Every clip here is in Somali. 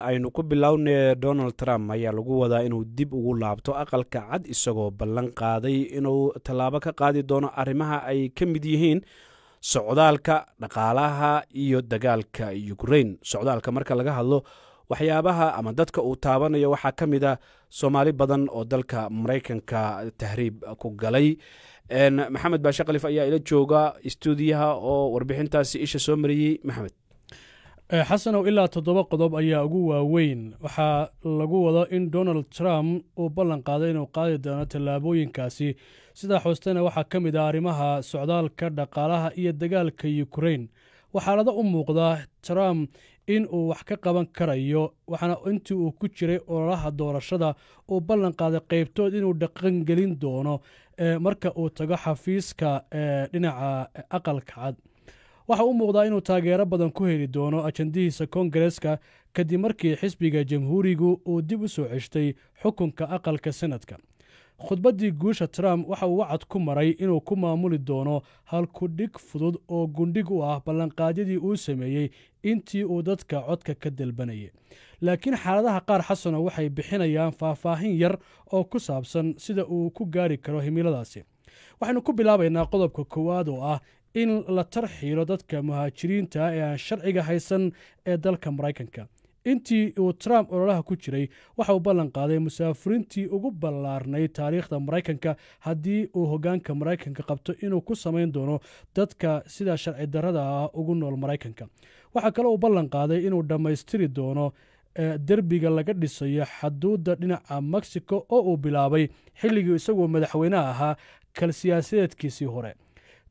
aynu ku bilownay donald trump ayaa lagu wadaa inuu dib ugu laabto aqalka cad isagoo ballan qaaday inuu tallaabo ka qaadi doono arrimaha ay ka mid yihiin socdaalka dhaqaalaha iyo dagaalka ukrain socdaalka marka laga hadlo waxyaabaha ama dadka uu taabanayo waxaa ka mid a soomaali badan oo dalka maraykanka tahriib ku galay maxamed baashe khalif ayaa ila jooga istuudiyaha oo warbixintaasi isha soo mariyey maxamed Eh, xasanow ilaa toddoba qodob ayaa ugu waaweyn waxaa lagu wado in donald trump uu ballan qaaday inuu qaadi doono tallaabooyinkaasi sidaa hoostena waxaa ka mid ah arrimaha socdaalka dhaqaalaha iyo dagaalka yukrain waxaalada u muuqda trump in uu wax ka qaban karayo waxaana intii uu ku jiray ololaha doorashada uu ballan qaaday qaybtood inuu dhaqangelin doono eh, marka uu tago xafiiska eh, dhinaca aqalka cad waxa u muuqdaa inuu taageero badan ku heli doono ajandihiisa koongareska kadib markii xisbiga jamhuurigu uu dib u soo ceshtay xukunka aqalka senadka khudbaddii guusha trump waxa uu wacad ku maray inuu ku maamuli doono halkudhig fudud oo gundhig u ah ballanqaadyadii uu sameeyey intii uu dadka codka ka dalbanayay laakiin xaaladaha qaar xasano waxay bixinayaan faahfaahin yar oo ku saabsan sida uu ku gaari karo himiladaasi waxaynu ku bilaabaynaa qodobka koowaad oo ah in la tarxiilo dadka muhaajiriinta ee aan sharciga haysan ee dalka maraykanka intii uu trump ololaha ku jiray waxa uu ballan qaaday musaafuriintii ugu ballaarnay taariikhda maraykanka haddii uu hoggaanka maraykanka qabto inuu ku samayn doono dadka sida sharci darrada ah ugu nool maraykanka waxaa kale uu ballan qaaday inuu dhammaystiri doono eh, derbiga laga dhisayo xaduudda dhinaca mexico oo uu bilaabay xilligii isagoo madaxweyne ahaa kalsiyaasadeedkiisii hore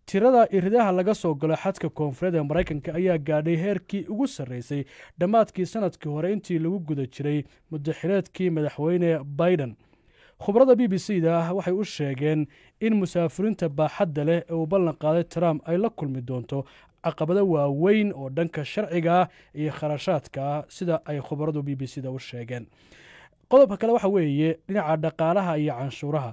tirada iridaha laga soo galo xadka koonfureed ee maraykanka ayaa gaadhay heerkii ugu sarreysay dhammaadkii sanadkii hore intii lagu guda jiray mudaxileedkii madaxweyne baiden khubarada b b c da waxay u sheegeen in musaafiriinta baaxadda leh ee uu ballan qaaday trump ay la kulmi doonto caqabado waaweyn oo dhanka sharciga iyo kharashaadka ah sida ay khubaradu b b c da u sheegeen qodobka kale waxa weeye dhinaca dhaqaalaha iyo canshuuraha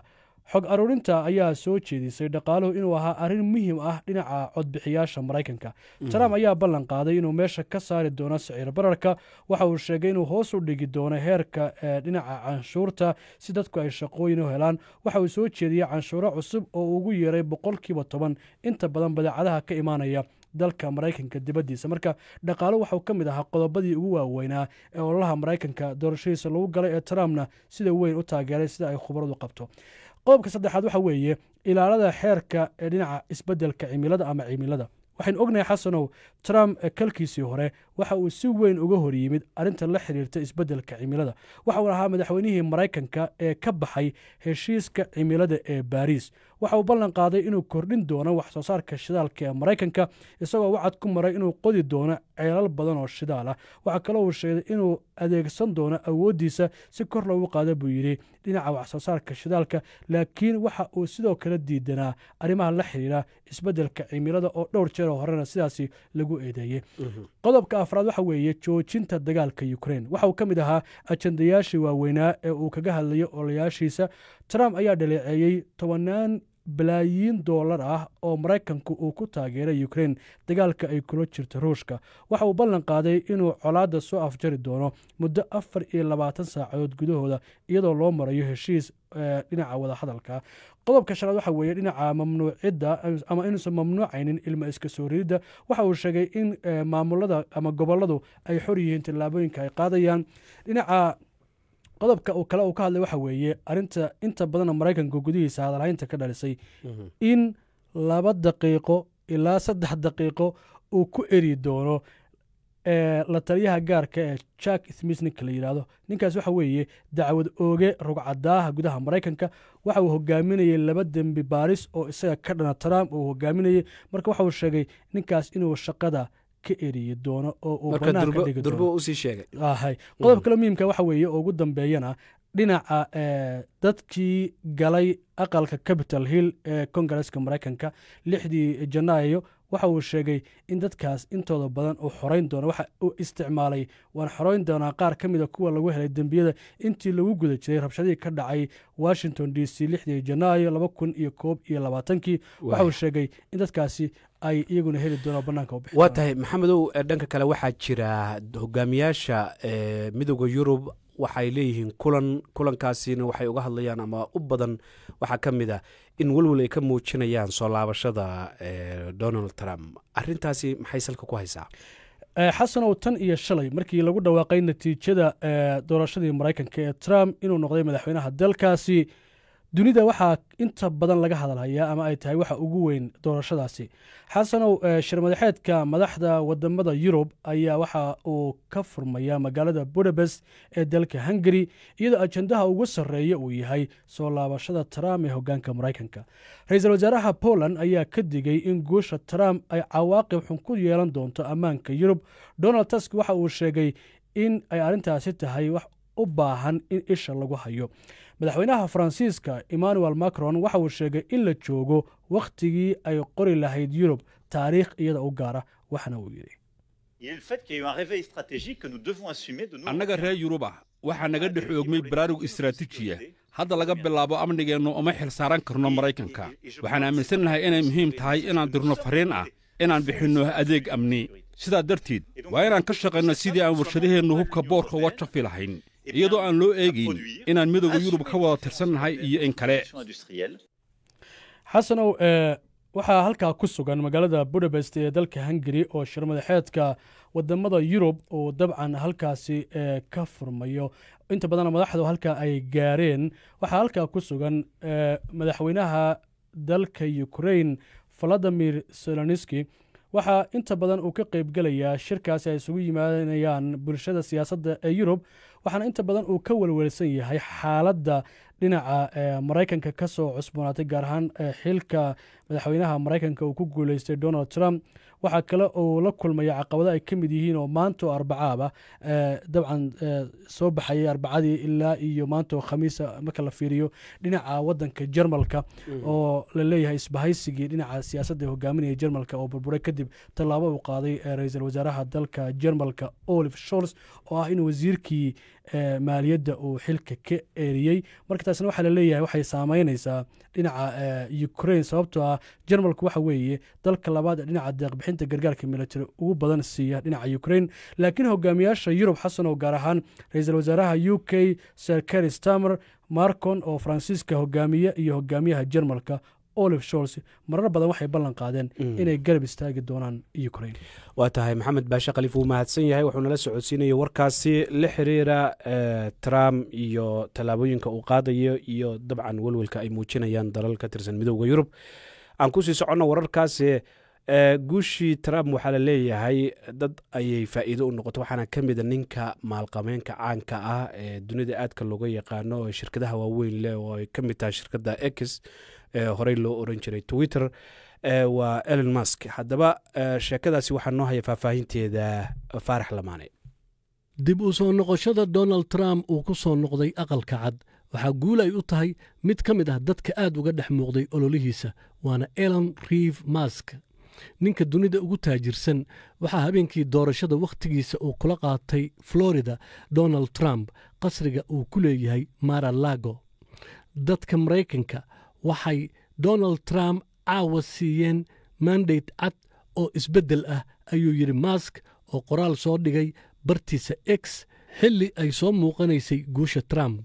xog aruurinta ayaa soo jeedisay dhaqaaluhu inuu ahaa arrin muhiim ah dhinaca codbixiyaasha maraykanka mhm. trump ayaa ballan qaaday inuu meesha ka saari doono siciir bararka waxa uu sheegay inuu hoos u dhigi doono heerka ee eh, dhinaca canshuurta si dadku ay shaqooyin u helaan waxa uu soo jeediyey canshuuro cusub oo ugu yeeray boqolkiiba toban inta badan badeecadaha ka imaanaya dalka maraykanka dibaddiisa marka dhaqaalo waxuu ka mid ahaa qodobadii ugu waaweynaa ee ololaha maraykanka doorashadiisa lagu galay ee trumpna sida weyn u taageeray sida ay khubaradu qabto qoobka saddexaad waxa weeye ilaalada xeerka ee dhinaca isbeddelka cimilada ama cimilada waxaan ognahay xasanow trump kalkiisii hore waxa uu si weyn uga hor yimid arrinta la xiriirta isbeddelka cimilada waxa uu ahaa madaxweynihii maraykanka ee ka baxay heshiiska cimilada ee baariis waxa uu ballan qaaday inuu kordhin doono wax soo saarka shidaalka ee maraykanka isagoo wacad ku maray inuu qodi doono ceelal badan oo shidaal ah waxaa kaloo uu sheegay inuu adeegsan doono awooddiisa si kor loogu qaado buu yidhi dhinaca wax soo saarka shidaalka laakiin waxa uu sidoo kale diidanaa arrimaha la xiriira isbeddelka cimilada oo dhowr jeer oo horena sidaasi lagu eedeeyey mhm. qodobka afraad waxa weeye joojinta dagaalka ukrein waxa uu ka mid ahaa ajandayaashii waaweynaa ee uu kaga hadlayay olayaashiisa trump ayaa dhaleeceeyey tobanaan balaayiin doolar ah oo maraykanku uu ku taageeray ukrein dagaalka ay kula jirta ruushka waxa uu ballan qaaday inuu colaadda soo afjari doono muddo afar iyo labaatan saacadood gudahooda iyadoo loo marayo heshiis dhinaca wadahadalka qodobka shanaad waxa weeye dhinaca mamnuucidda ama inuusan mamnuucaynin ilma iska soo riridda waxa uu sheegay in maamulada ama gobolladu ay xor yihiin tallaabooyinka ay qaadayaan dhinaca qodobka kale uu ka hadlay waxa weeye arinta inta badanna maraykanka gudihiisa hadalhaynta ka dhalisay mhm. in laba daqiiqo ilaa saddex daqiiqo uu ku eri doono la taliyaha gaarka ah ee jack smith ninka la yidhaahdo ninkaas waxa weeye dacwad ooge rugcadaaha gudaha maraykanka waxa uu hogaaminayay laba dembi baaris oo isaga ka dhana trump uu hogaaminayey marka waxa uu sheegay ninkaas inuu shaqada ka eriyi doono oo uu banaanka mm. kale muhiimka waxa weeye oo ugu dambeeyana dhinaca eh, dadkii galay aqalka capital hill ee kongareska maraykanka lixdii janaayo waxa uu sheegay in dadkaas intooda badan uu xorayn doono waxa uu isticmaalay waan xorayn doonaa qaar ka mida ah kuwa lagu helay dembiyada intii lagu guda jiray rabshadihii ka dhacay washington d c lixdii janaayo laba kun iyo koob iyo labaatankii waxa uu sheegay in dadkaasi ay iyaguna heli doonaan banaanka waa tahay maxamedow dhanka kale waxaa jira hogaamiyaasha midooda yurub waxay leeyihiin kulan kulankaasina waxay uga hadlayaan ama u badan waxaa ka mid a ah in walwal ay ka muujinayaan soo laabashada donald trump arintaasi maxay salka ku haysaa eh, xasanow tan iyo shalay markii lagu dhawaaqay natiijada doorashadii maraykanka ee trump inuu noqday madaxweynaha dalkaasi dunida waxaa inta badan laga hadlayaa ama ay tahay waxa ugu weyn doorashadaasi xasanow eh, shirmadaxeedka madaxda wadamada yurub ayaa waxa uu ka furmayaa magaalada budabest ee dalka hungari iyadoo ajandaha ugu sarreeya uu yahay soo laabashada trump ee hogaanka maraykanka ra-iisul wasaaraha poland ayaa ka digay in guusha trump ay cawaaqib xun ku yeelan doonto ammaanka yurub donald tusk waxa uu sheegay in ay arrintaasi tahay wax u baahan in isha lagu hayo madaxweynaha faransiiska emmanuel macron waxa uu sheegay in la joogo wakhtigii ay qori lahayd yurub taariikh iyada u gaara waxana uu yidhi annaga reer yurub ah waxaa naga dhex oogmay baraarug istaraatiijiya hadda laga bilaabo amnigeennu uma xilsaaran karno maraykanka waxaan aaminsannahay inay muhiim tahay inaan dirno fariin ah inaan bixinno adeeg amni sidaa darteed waa inaan ka shaqayno sidii aan warshadaheennu hubka boorka uga jafi lahayn Eh iyadoo aan loo eegeyn inaan midooda yurub ka wada tirsannahay iyo in kale xasanow eh, waxaa halkaa ku sugan magaalada budabest ee dalka hungari oo shirmadaxeedka wadamada yurub oo dabcan halkaasi eh, ka furmayo inta badan madaxdu halkaa ay gaareen waxaa halkaa ku sugan madaxweynaha dalka ukrain valadimir seloniski waxaa inta badan uu ka qaybgelayaa shirkaasi ay isugu yimaanayaan bulshada siyaasadda ee yurub waxaana inta badan uu ka welwelsan yahay xaaladda dhinaca eh, maraykanka ka soo cusboonaatay gaar ahaan eh, xilka madaxweynaha maraykanka uu ku guuleystay donald trump waxaa kale uu la kulmaya caqabado ay ka mid yihiin oo maanta arbacaaba eh, dabcan eh, soo baxayay arbacadii ilaa iyo maanta khamiisa marka la fiiriyo dhinaca wadanka jermalka mm. oo la leeyahay isbahaysigii dhinaca siyaasadda hogaaminaya jermalka oo burburay kadib tallaabo uu qaaday eh, ra-iisul wasaaraha dalka jermalka olif shols oo ah in wasiirkii maaliyadda uu xilka ka eriyey marka taasna waxaa la waxay saameynaysaa dhinaca ukraine sababtoo ah jarmalku waxa weeye dalka labaad ee dhinaca deeqbixinta gargaarka milatary ugu badan siiya dhinaca ukrain laakiin hogaamiyaasha yurub xasan oo gaar ahaan ra-iisul wasaaraha u k ser karis tamer marcon oo faransiiska hogaamiye iyo hogaamiyaha jarmalka olif shols marar badan waxay ballan qaadeen mm. inay garab istaagi doonaan ukrain waa tahay maxamed baashe khaliif wuu mahadsan yahay wuxuu nala socodsiinaya warkaasi la xiriira eh, trump iyo tallaabooyinka uu qaadayo iyo dabcan welwelka ay muujinayaan dalal ka tirsan midooda yurub aan kusii soconno wararkaas guushii trump waxaa la leeyahay dad ayay faa'iido u noqoto waxaana ka mida ah ninka maalqameenka caanka ah ee dunida aadka looga yaqaano oo shirkadaha waaweyn leh oo ay ka mid tahay shirkadda ex ee horey loo oran jiray twitter waa elon mask haddaba sheekadaasi waxaa noo haya faahfaahinteeda faarax lamaane dib u soo noqoshada donald trump uu ku soo noqday aqalka cad waxaa guul ay u tahay mid ka mid ah dadka aad uga dhex muuqday ololihiisa waana elon riive mask ninka dunida ugu taajirsan waxaa habeenkii doorashada wakhtigiisa uu kula qaatay florida donald trump qasriga uu ku leeyahay mara lago dadka maraykanka waxay donald trump caawa siiyeen mandate cad oo isbeddel ah ayuu yidhi mask oo qoraal soo dhigay bartiisa x xilli ay soo muuqanaysay guusha trump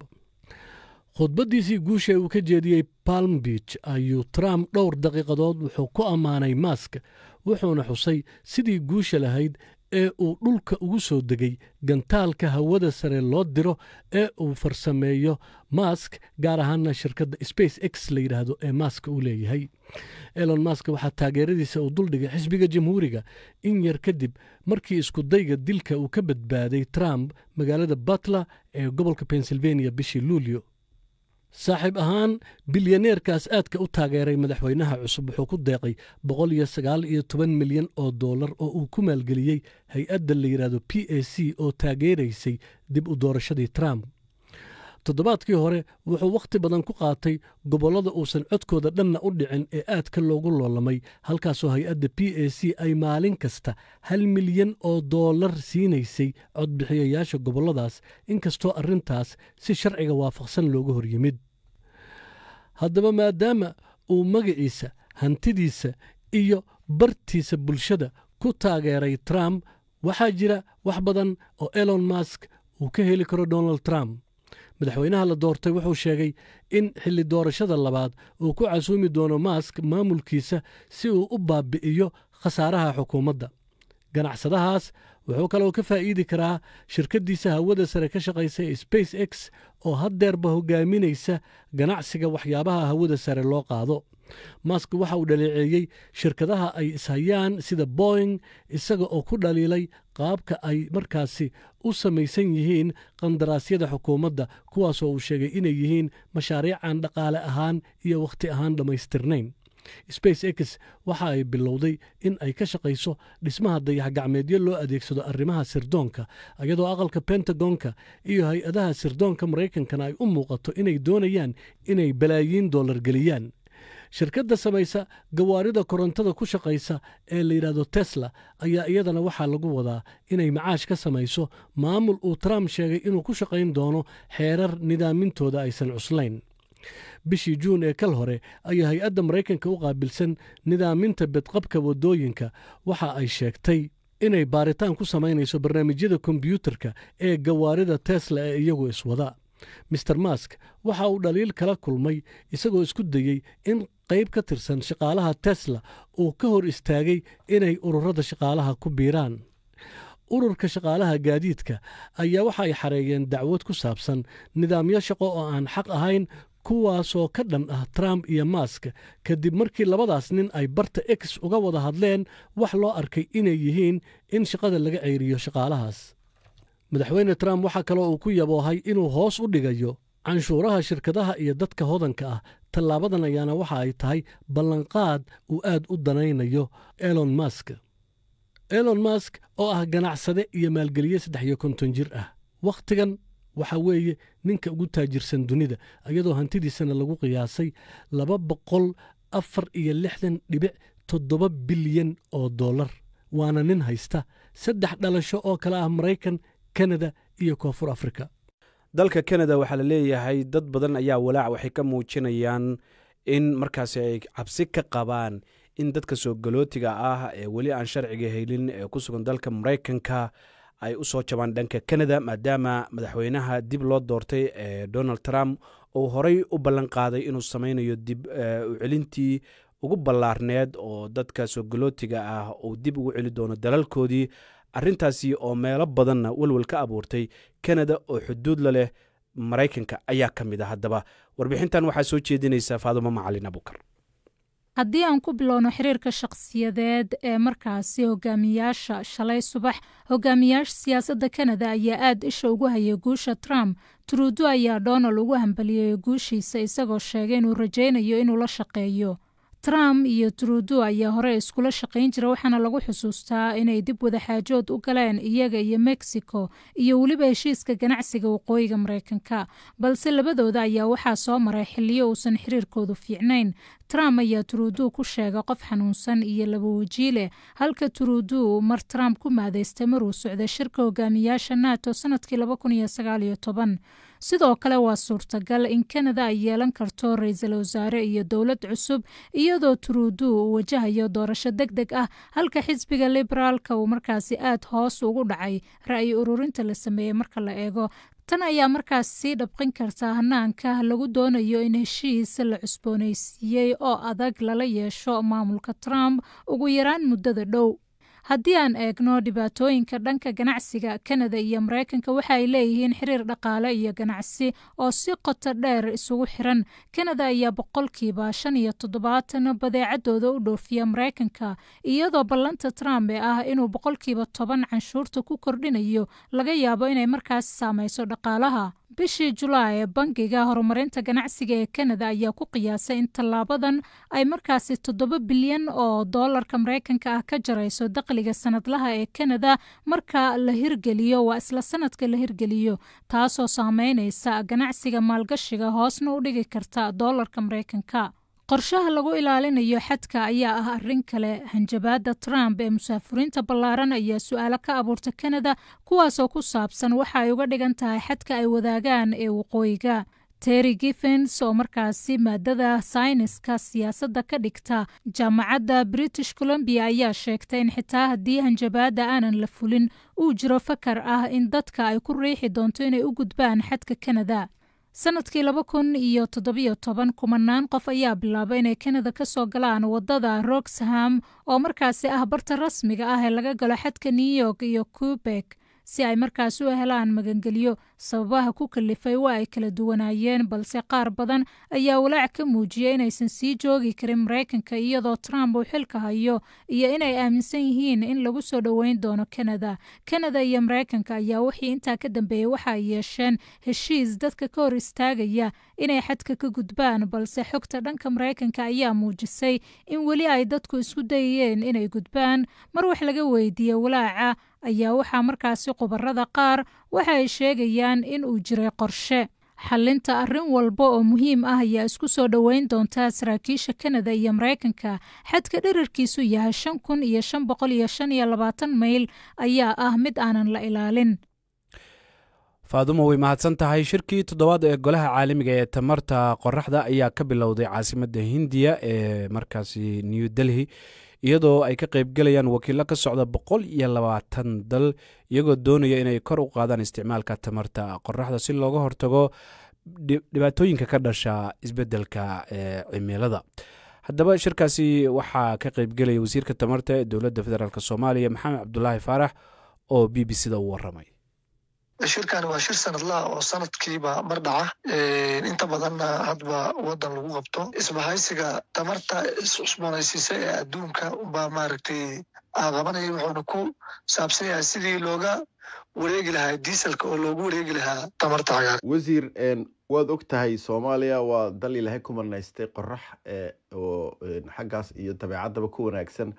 khudbaddiisii guusha uu ka jeediyey palm biich ayuu trump dhowr daqiiqadood wuxuu ku ammaanay mask wuxuuna xusay sidii guusha lahayd ee uu dhulka ugu soo degay gantaalka hawada sare loo diro ee uu farsameeyo mask gaar ahaana shirkadda space x la yidhaahdo ee mask uu leeyahay elon mask waxaa taageeradiisa uu duldhigay xisbiga jamhuuriga in yar kadib markii iskudayga dilka uu ka badbaaday trump magaalada batler ee gobolka pennsylvania bishii luulyo saaxiib ahaan bilyaneerkaas aadka u taageeray madaxweynaha cusub wuxuu ku deeqay boqol iyo sagaal iyo toban milyan oo doolar oo uu ku maalgeliyey hay-adda la yidhaahdo p a c oo taageeraysay dib u doorashadii trump toddobaadkii hore wuxuu wakhti badan ku qaatay gobollada uusan codkooda dhanna u dhicin ee aadka loogu loolamay halkaasoo hay-adda p a c ay maalin kasta hal milyan oo doollar siinaysay codbixiyayaasha gobolladaas inkastoo arrintaas si sharciga waafaqsan looga horyimid haddaba maadaama uu magiciisa hantidiisa iyo bartiisa bulshada ku taageeray trump waxaa jira wax badan oo elon mask uu ka heli karo donald trump madaxweynaha la doortay wuxuu sheegay in xilli doorashada labaad uu ku casuumi doono maask maamulkiisa si uu u baabi'iyo khasaaraha xukuumadda ganacsadahaas wuxuu kaloo ka faa'iidi karaa shirkaddiisa hawada sare ka shaqaysa ee space x oo haddeerba hogaaminaysa ganacsiga waxyaabaha hawada sare loo qaado mask waxa uu dhaleeceeyey shirkadaha ay ishayaan sida boing isaga oo ku dhaliilay qaabka ay markaasi u samaysan yihiin qandaraasyada xukuumadda kuwaasoo uu sheegay inay yihiin mashaariic aan dhaqaale ahaan iyo wakhti ahaan dhammaystirnayn space x waxa ay bilowday in ay ka shaqayso dhismaha dayaxgacmeedyo loo adeegsado arrimaha sirdoonka iyadoo aqalka pentagonka iyo hay-adaha sirdoonka maraykankana ay u muuqato inay doonayaan inay balaayiin dollar geliyaan shirkadda samaysa gawaarida korontada ku shaqaysa ee la yidhaahdo tesla ayaa iyadana waxaa lagu wadaa inay macaash ka samayso maamul uu trump sheegay inuu ku shaqayn doono xeerar nidaamintooda aysan cuslayn bishii juun ee kal hore ayaa hay-adda maraykanka u qaabilsan nidaaminta bedqabka wadooyinka waxa ay sheegtay inay baaritaan ku samaynayso barnaamijyada kombyuutarka ee gawaarida tesla ee iyagu iswada maer mask waxa uu dhaliil kala kulmay isagoo isku dayey in qayb ka tirsan shaqaalaha tesla uu ka hor istaagay inay ururada shaqaalaha ku biiraan ururka shaqaalaha gaadiidka ayaa waxa ay xareeyeen dacwad ku saabsan nidaamyo shaqo oo aan xaq ahayn kuwaasoo ka dhan ah trump iyo mask kadib markii labadaas nin ay barta x uga wada hadleen wax loo arkay inay yihiin in shaqada laga ceyriyo shaqaalahaas madaxweyne trump waxaa kaloo uu ku yaboohay inuu hoos u dhigayo canshuuraha shirkadaha iyo dadka hodanka ah tallaabadan ayaana waxa ay tahay ballanqaad uu aad u danaynayo elon mask elon mask oo ah ganacsade iyo maalgeliye saddex iyo konton jir ah wakhtigan waxa weeye ninka ugu taajirsan dunida iyadoo hantidiisana lagu qiyaasay laba boqol afar iyo lixdan dhibic toddoba bilyan oo dollar waana nin haysta saddex dhalasho oo kale ah maraykan kanada iyo koonfur afrika dalka kanada waxaa la leeyahay dad badan ayaa walaac waxay ka muujinayaan in markaasi ay cabsi ka qabaan in dadka soo galootiga ah ee weli aan sharciga helin ee ku sugan dalka maraykanka ay usoo jabaan dhanka canada maadaama madaxweynaha dib loo doortay ee donald trump uu horey u ballan qaaday inuu sameynayo dib u celintii ugu ballaarneed oo dadka soogolootiga ah uu dib ugu celi doono dalalkoodii arrintaasi oo meelo badanna welwel ka abuurtay canada oo xuduud la leh maraykanka ayaa ka mid a ah haddaba warbixintan waxaa soo jeedinaysa faadumo macalin abukar haddii aan ku bilowno xiriirka shakhsiyadeed ee markaasi hogaamiyaasha shalay subax hogaamiyaasha siyaasadda kanada ayaa aad isha ugu hayay guusha trump truudo ayaa dhonal ugu hambaliyey guushiisa isagoo sheegay inuu rajaynayo inuu la shaqeeyo trump iyo trudo ayaa hore iskula shaqayn jira waxaana lagu xusuustaa inay dib wadaxaajood u galeen iyaga iyo mexico iyo weliba heshiiska ganacsiga waqooyiga mareykanka balse labadooda ayaa waxaa soo maray xilliyo uusan xiriirkoodu fiicnayn trump ayaa trudo ku sheega qof xanuunsan iyo labawaji leh halka trudo mar trump ku maadaystay mar uu socday shirka hogaamiyaasha nato sanadkii sidoo kale waa suurtagal in kanada ay yeelan karto ra iisal wasaare iyo dowlad cusub iyadoo turuudu uu wajahayo doorasho deg deg ah halka xisbiga liberaalka uu markaasi aad hoos ugu dhacay ra'yi ururinta la sameeyey marka la eego tan ayaa markaas sii dhabqin karta hanaanka lagu doonayo in heshiis la cusboonaysiiyey oo adag lala yeesho maamulka trump ugu yaraan muddada dhow haddii aan eegno dhibaatooyinka dhanka ganacsiga kanada iyo maraykanka waxa ay leeyihiin xiriir dhaqaale iyo ganacsi oo si qoto dheer isugu xiran kanada ayaa boqolkiiba shan iyo toddobaatan badeecaddooda u dhoofiya maraykanka iyadoo ballanta trump ee ah inuu boqolkiiba toban canshuurta ku kordhinayo laga yaabo inay markaas saamayso dhaqaalaha bishii julaay bangiga horumarinta ganacsiga ee kanada ayaa ku qiyaasay in tallaabadan ay markaasi toddoba bilyan oo doolarka maraykanka ah ka jarayso dakhliga sanadlaha ee kanada marka la hirgeliyo waa isla sanadka la hirgeliyo taasoo saameynaysa ganacsiga maalgashiga hoosna u dhigi karta doolarka maraykanka qorshaha lagu ilaalinayo xadka ayaa ah arrin kale hanjabaadda trump ee musaafuriinta ballaaran ayaa su'aalo ka abuurta kanada kuwaasoo ku saabsan waxa ay uga dhigan tahay xadka ay wadaagaan ee waqooyiga terry giffens oo markaasi maadada sayniska siyaasadda ka dhigta jaamacadda british columbia ayaa sheegtay in xitaa haddii hanjabaadda aanan la fulin uu jiro fakar ah in dadka ay ku riixi doonto inay u gudbaan xadka kanada sanadkii laba kun iyo toddobiyo toban kumanaan qof ayaa bilaabay inay kanada ka soo galaan waddada roxham oo markaasi ah barta rasmiga ah ee laga galo xadka new york iyo kubek si ay markaas u helaan magangelyo sababaha ku kallifay waa ay kala duwanaayeen balse qaar badan ayaa walaac ka muujiyay inaysan sii joogi karin maraykanka iyadoo trump uu xilka hayo iyo inay aaminsan yihiin in lagu soo dhoweyn doono kanada kanada iyo maraykanka ayaa wixii intaa ka dambeeyay waxa yeesheen heshiis dadka ka hor istaagaya inay xadka ka gudbaan balse xogta dhanka maraykanka ayaa muujisay in weli ay dadku isku dayeen inay gudbaan mar wax laga weydiiye walaaca ayaa waxaa markaasi khubarada qaar waxa ay sheegayaan in uu jiray qorshe xalinta arrin walba oo muhiim ah ayaa isku soo dhoweyn doontaa saraakiisha kanada iyo maraykanka xadka dherarkiisu yahay shan kun iyo shan boqol iyo shan iyo labaatan mayl ayaa ah mid aanan la ilaalin faadumo way mahadsan tahay shirkii toddobaad ee golaha caalamiga ee tamarta qoraxda ayaa ka bilowday caasimadda hindiya ee markaasi new delhi iyadoo ay ka qaybgelayaan wakiilo ka socda boqol iyo labaatan dal iyagoo doonaya inay kor u qaadaan isticmaalka tamarta qoraxda si looga hortago dhibaatooyinka ka dhasha isbeddelka ee cimilada haddaba shirkaasi waxaa ka qaybgelaya wasiirka tamarta ee dowladda federaalk soomaaliya maxamed cabdulaahi faarax oo b b c da u waramay shirkan waa shir sanadla oo sanadkiiba mar dhaca inta badanna hadba waddan lagu qabto isbahaysiga tamarta iscusboonaysiisa ee adduunka baa maaragtay aqabanaya wuxuuna ku saabsan yahay sidii looga wareegi lahaa diiselka oo loogu wareegi lahaa tamarta cagaar wasiir waad og tahay soomaaliya waa dal ilaahay ku manaystay qorax eh, oo xaggaas iyo dabeecaddaba ku wanaagsan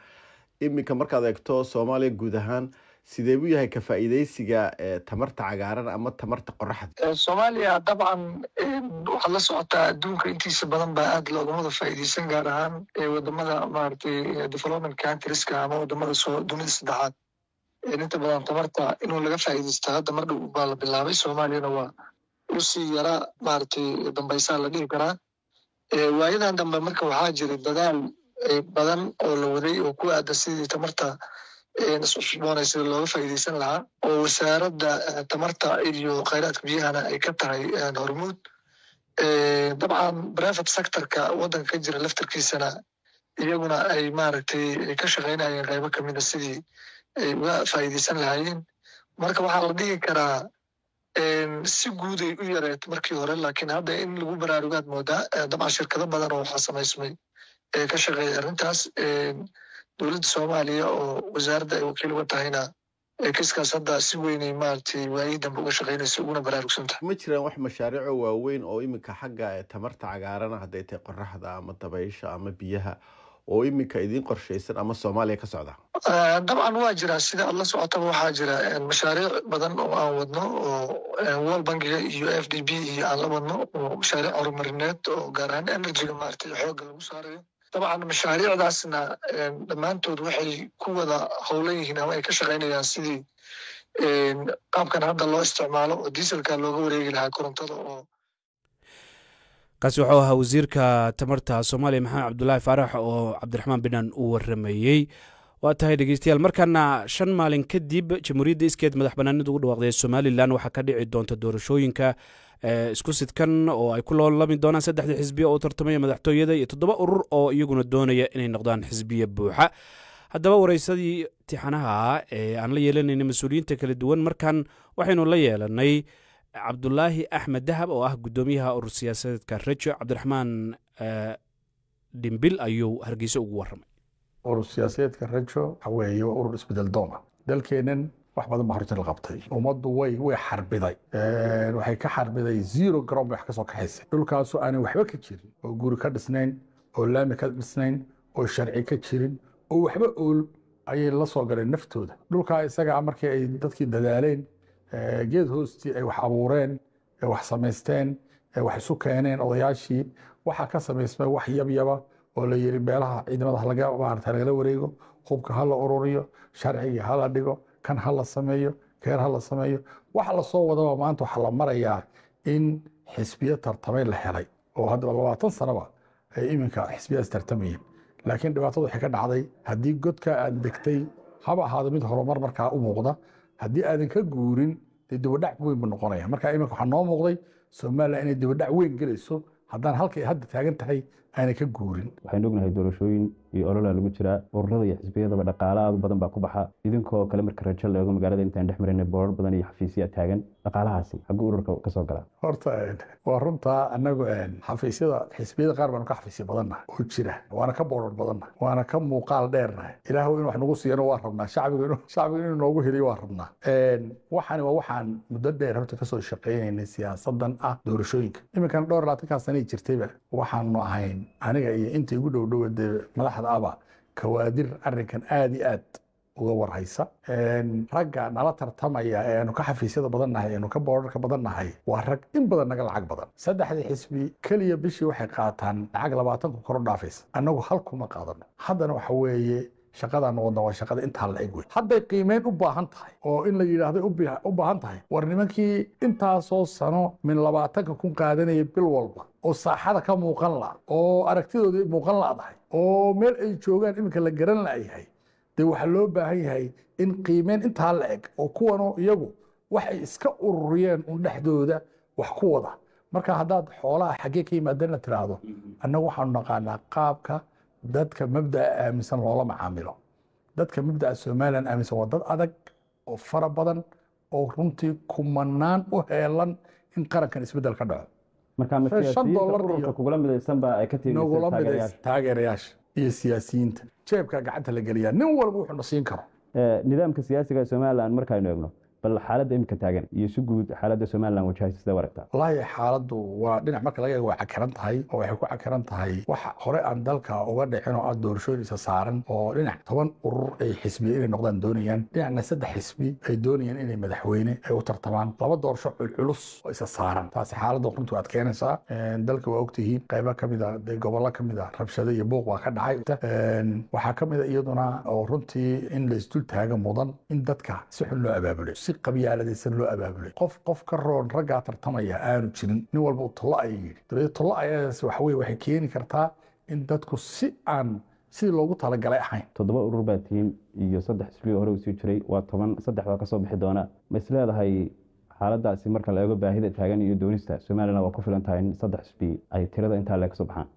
iminka markaad eegto soomaaliya guud ahaan sidee buu yahay ka faa'iidaysiga tamarta cagaaran ama tamarta qoraxda soomaaliya dabcan waxaad la socotaa adduunka intiisa badan baa aad loogumada faa'iidaysan gaar ahaan wadamada maratay development countryska ama wadamada soo dunida saddexaad inta badan tamarta inuu laga faa'iidaysta hadda mar dhow baa la bilaabay soomaaliyana waa usii yara maratay dambaysaa la dhihi karaa waayadan dambe marka waxaa jiray dadaal badan oo la waday oo ku aada sidii tamarta isu cusboonay sida looga faa'iideysan lahaa oo wasaaradda tamarta iyo khayraadka biyahana ay ka tahay hormuud dabcan brivate sectorka waddanka ka jira laftarkiisana iyaguna ay maaragtay ka shaqaynayeen qaybo kamida ah sidii ay uga faa'iideysan lahaayeen marka waxaa la dhigi karaa si guuday u yareed markii hore laakiin hadda in lagu baraarugaad moodaa dabcan shirkado badan oo waxaa samaysmay ka shaqeeya arrintaas dowladda soomaaliya oo wasaaradda ay wakiil uga tahayna kiiskaas hadda si weynay maaragtay waayihii dambe uga shaqaynaysa uguna baraarugsantahay ma jiraan wax mashaariico waaweyn oo iminka xagga tamarta cagaarana hadday tahay qoraxda ama dabaysha ama biyaha oo iminka idiin qorshaysan ama soomaaliya ka socda dabcan waa jiraa sida aad la socotaba waxaa jira mashaariic badan oo aan wadno oo wal bankiga iyo f d b iyo aan la wadno oo mashaariic horumarineed oo gaar ahaan energiga maaragtay xoogga lagu saarayo dabcan mashaariicdaasna eh, dhammaantood waxay ku wada howlan yihiin ama ay ka shaqaynayaan sidii eh, qaabkan hadda loo isticmaalo oo diiselka looga wareegi lahaa korontada oo kaasi wuxuu ahaa wasiirka tamarta soomaaliya maxamed cabdulaahi faarax oo cabdiraxmaan binan u waramayey waa tahay dhegeystayaal markaana shan maalin kadib jamhuuriyadda iskeed madax banaanida ugu dhawaaqday ee somalilan waxaa ka dhici doonta doorashooyinka eh, isku sidkan oo ay ku loolami doonaan saddexda xisbiya oo tartamaya madaxtooyada iyo toddoba urur oo iyaguna doonaya inay noqdaan xisbiya buuxa haddaba wareysadii tixanaha ee eh, aan la yeelanayna mas-uuliyiinta kala duwan markan waxaynu la yeelanay cabdulaahi axmed dahab oo ah guddoomiyaha urur siyaasadeedka rajo cabdiraxmaan eh, dhimbil ayuu hargeysa ugu waramay urur siyaasadeedka rajo waxaweeye waa urur isbedel doon ah dalkeennan wax badan ba horjir la qabtay ummaddu way way xarbiday waxay ka xarbiday zero ground bay wax kasoo soo kaxaysay dhulkaasu aanay waxba ka jirin oo guri ka dhisnayn oo laami ka dhisnayn oo sharci ka jirin oo waxba ool ayay la soo galeen naftooda dhulkaa isagaa ah markii ay dadkii dadaaleen geed hoostii ay wax abuureen wax samaysteen wax isu keeneen odayaashii waxaa ka samaysmay wax yabyaba oo la yiri meelaha ciidamada halaga maarata lagala wareego hubka hala ururiyo sharciga hala dhigo kan ha la sameeyo keer ha la sameeyo wax lasoo wadaba maanta waxaa la marayaa in xisbiyo tartamay la helay oo haddaba labaatan sanaba ay iminka xisbiyadaas tartamayeen laakiin dhibaatada waxay ka dhacday haddii godka aad degtay haba ahaado mid horumar markaa u muuqda haddii aadan ka guurin dee dibadhac weyn buu noqonaya marka iminka waxaa noo muuqday soomaaliya inay dibadhac weyn gelayso haddaan halkay hadda taagan tahay aana ka guurin waxaynu ognahay doorashooyin iyo ololaa lagu jiraa ururada iyo xisbiyadaba dhaqaala aad u badan baa ku baxa idinkoo kale marka rajo la eego magaalada intaan dhex marayna boorar badan iyo xafiisyaa taagan dhaqaalahaasi xaggu ururka ka soo galaa horta waa runtaa anagu xafiisyada xisbiyada qaar baanu ka xafiisya badannahay oo jira waana ka boorar badannahay waana ka muuqaal dheernahay ilaahu in wax nagu siiyana waa rabnaa shacbiga shacbiga inuu noogu heliyo waa rabnaa waxaan waa waxaan muddo dheer horta kasoo shaqaynaynay siyaasadan ah doorashooyinka iminkan dhowr labaatankan sanay jirtayba waxaanu ahayn aniga iyo inta igu dhow dee madaxda aba kawaadir arinkan aada iyo aad uga warhaysa ragga nala tartamaya ee aanu ka xafiisyada badan nahay aanu ka boorarka badan nahay waa rag in badan naga lacag badan saddexdii xisbi keliya bishii waxay qaataan lacag labaatanku koro dhaafaysa annagu halkuma qaadano haddana waxa weeye shaqadaan wadna waa shaqada intaa lacig wey hadday qiimeyn u baahan tahay oo in la yidhaahdo u baahan tahay war nimankii intaasoo sano min labaatanka kun qaadanaya bil walba oo saaxada ka muuqan la oo aragtidoodii muuqan la'dahay oo meel ay joogaan iminka la garan la'yahay dee waxaa loo baahan yahay in qiimeyn intaa lacig oo kuwano iyagu waxay iska ururiyeen un dhexdooda wax ku wada marka haddaad xoolaha xaggee ka yimaadana tiraahdo mm-hmm. annagu waxaanu naqaanaa qaabka dadka mabdaa aaminsan loola macaamilo dadka mabdaa somalilan aaminsan waa dad adag oo fara badan oo runtii kumanaan u heelan in qarankan isbeddel ka dhaco nagula midays taageerayaasha iyo siyaasiyiinta jeebkaa gacanta la geliyaa nin walba wuxuu na siin karo eh, nidaamka siyaasiga ee somalilan markaynu eegno bal xaalada imika taagan iyo si guud xaalada somalilan wajahaysa sida aragtaa wallaahi xaaladdu waa dhinac marka laga eego waa cakiran tahay oo waxay ku cakiran tahay wax hore aan dalka uga dhicin oo aad doorashooyinisa saaran oo dhinac toban urur ay xisbiye inay noqdaan doonayaan dhinacna saddex xisbi ay doonayaan inay madaxweyne ay u tartamaan laba doorasho culculus oo isa saaran taasi xaaladda runtu aad dalka waa ogtihiin qayba ka mida dee gobollo ka mida rabshado iyo buuq waa ka dhacay waxaa ka mida iyaduna oo runtii in laisdul taaga mudan in dadka si xun loo abaabulo si qabiyaaladaysan loo abaabulay qof qof ka roon raggaa tartamaya aanu jirin nin walba u tolla ayay yidhi dabeed tollaayadaas waxaweye waxay keeni kartaa in dadku si aan sidii loogu talagalay ahayn toddoba urur baa tihiin iyo saddex isli hore usii jiray waa toban saddex baa kasoo bixi doona ma is xaaladaasi marka la eego baahida taagan iyo doonista somalilan waa ku filan tahay in saddex xisbi ay tirada intaa lee kasoo baxaan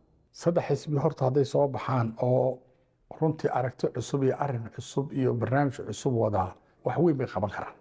saddex xisbi horta hadday soo baxaan oo runtii aragti cusub iyo arin cusub iyo barnaamij cusub wadaa wax weyn bay qaban karaan